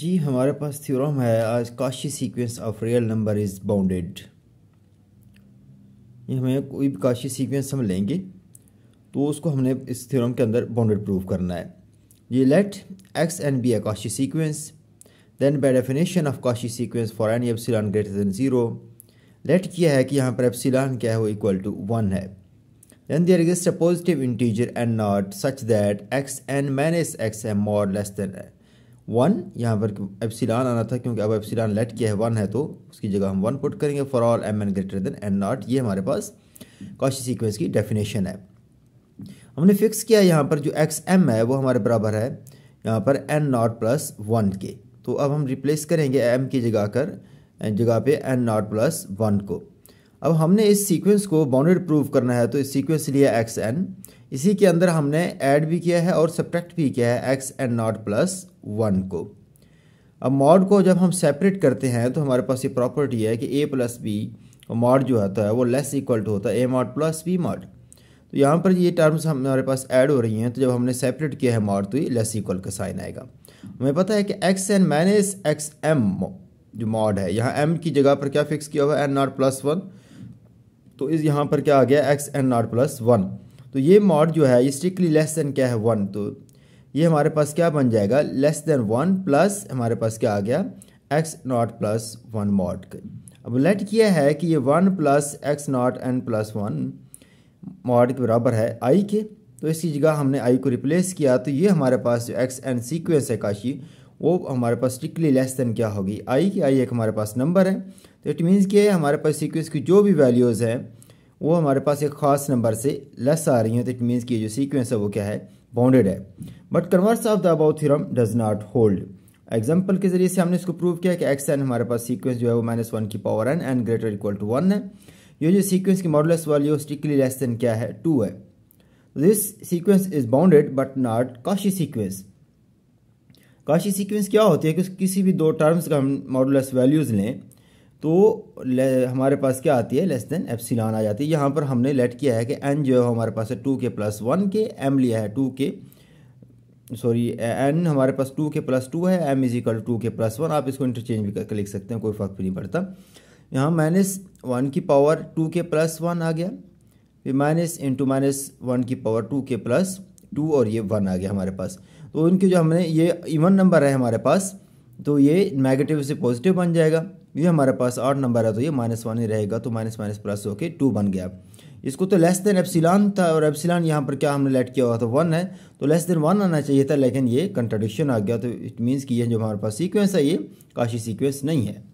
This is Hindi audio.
जी हमारे पास थ्योरम है आज Cauchy sequence of real number is bounded ये हमें कोई भी काशी सीक्वेंस हम लेंगे तो उसको हमने इस थ्योरम के अंदर बाउंडेड प्रूव करना है ये let x n be a Cauchy sequence then by definition of Cauchy sequence for any epsilon greater than zero let किया है कि यहाँ पर एप्सिलॉन क्या है वो इक्वल टू वन है then there exists a positive integer n nought such that x n minus x m more less than n one यहाँ पर एप्सिलान आना था क्योंकि अब एप्सिलान लेट किया है वन है तो उसकी जगह हम वन पुट करेंगे for all m n greater than n nought ये हमारे पास कॉशी सीक्वेंस की डेफिनेशन है हमने फिक्स किया यहाँ पर जो एक्स एम है वो हमारे बराबर है यहाँ पर एन नॉट प्लस वन के तो अब हम रिप्लेस करेंगे एम की जगह कर जगह पे एन नॉट प्लस वन को अब हमने इस सीक्वेंस को बाउंडेड प्रूव करना है तो इस सीक्वेंस लिया एक्स एन इसी के अंदर हमने ऐड भी किया है और सब्ट्रैक्ट भी किया है x n nought plus one को अब मॉड को जब हम सेपरेट करते हैं तो हमारे पास ये प्रॉपर्टी है कि ए प्लस बी मॉड जो होता है वो लेस इक्वल टू होता है a mod plus b mod तो यहाँ पर ये टर्म्स हमारे पास ऐड हो रही हैं तो जब हमने सेपरेट किया है मॉड तो ये लेस इक्वल का साइन आएगा हमें पता है कि x n minus x m जो मॉड है यहाँ एम की जगह पर क्या फिक्स किया हुआ है एन नॉट प्लस वन तो इस यहाँ पर क्या आ गया x n nought plus one तो ये मॉड जो है ये स्ट्रिक्टली लेस देन क्या है वन तो ये हमारे पास क्या बन जाएगा लेस देन वन प्लस हमारे पास क्या आ गया x nought plus one mod अब लेट किया है कि ये one plus x nought n plus one mod के बराबर है आई के तो इसकी जगह हमने आई को रिप्लेस किया तो ये हमारे पास जो एक्स एन सीक्वेंस है काशी वो हमारे पास स्ट्रिक्टली लेस देन क्या होगी आई की आई एक हमारे पास नंबर है तो इट मीन्स कि हमारे पास सीक्वेंस की जो भी वैल्यूज़ हैं वो हमारे पास एक ख़ास नंबर से लेस आ रही हैं तो इट मीन्स कि जो सीक्वेंस है वो क्या है बाउंडेड है but converse of the above theorem does not hold example के जरिए से हमने इसको प्रूव किया कि एक्स एन हमारे पास सीक्वेंस जो है वो माइनस वन की power n n greater equal to one है ये जो सीक्वेंस की modulus value strictly less than क्या है टू है this sequence is bounded but not Cauchy sequence Cauchy sequence क्या होती है कि किसी भी दो टर्म्स का हम मॉडुलस वैल्यूज़ लें तो हमारे पास क्या आती है लेस देन एप्सिलॉन आ जाती है यहाँ पर हमने लेट किया है कि एन जो है हमारे पास है टू के प्लस वन के एम लिया है टू के सॉरी एन हमारे पास टू के प्लस टू है m is equal to k plus one आप इसको इंटरचेंज भी करके लिख सकते हैं कोई फ़र्क भी नहीं पड़ता यहाँ माइनस वन की power two k plus one आ गया फिर माइनस इंटू माइनस वन की power two k plus two और ये वन आ गया हमारे पास तो इनके जो हमने ये इवन नंबर है हमारे पास तो ये नेगेटिव से पॉजिटिव बन जाएगा ये हमारे पास आठ नंबर है तो ये माइनस वन ही रहेगा तो माइनस माइनस प्लस होके टू बन गया इसको तो लेस देन एप्सिलान था और एप्सिलान यहाँ पर क्या हमने लेट किया हुआ था वन है तो लेस देन वन आना चाहिए था लेकिन ये कंट्राडिक्शन आ गया तो इट मीन्स कि ये जो हमारे पास सीक्वेंस है ये काशी सीक्वेंस नहीं है